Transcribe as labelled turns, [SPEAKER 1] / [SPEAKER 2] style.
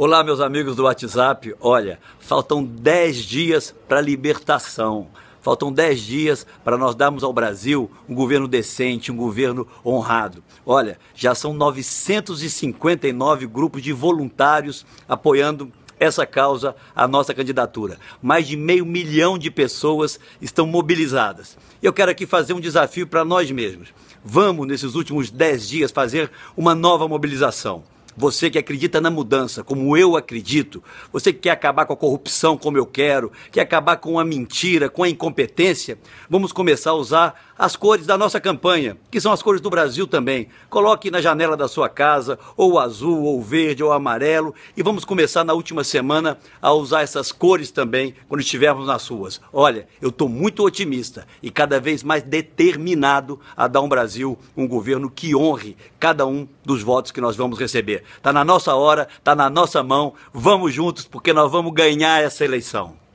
[SPEAKER 1] Olá, meus amigos do WhatsApp. Olha, faltam 10 dias para a libertação. Faltam 10 dias para nós darmos ao Brasil um governo decente, um governo honrado. Olha, já são 959 grupos de voluntários apoiando essa causa, a nossa candidatura. Mais de meio milhão de pessoas estão mobilizadas. Eu quero aqui fazer um desafio para nós mesmos. Vamos, nesses últimos 10 dias, fazer uma nova mobilização. Você que acredita na mudança, como eu acredito, você que quer acabar com a corrupção, como eu quero, quer acabar com a mentira, com a incompetência, vamos começar a usar as cores da nossa campanha, que são as cores do Brasil também. Coloque na janela da sua casa, ou azul, ou verde, ou amarelo, e vamos começar na última semana a usar essas cores também quando estivermos nas ruas. Olha, eu estou muito otimista e cada vez mais determinado a dar um Brasil um governo que honre cada um dos votos que nós vamos receber está na nossa hora, está na nossa mão. Vamos juntos, porque nós vamos ganhar essa eleição.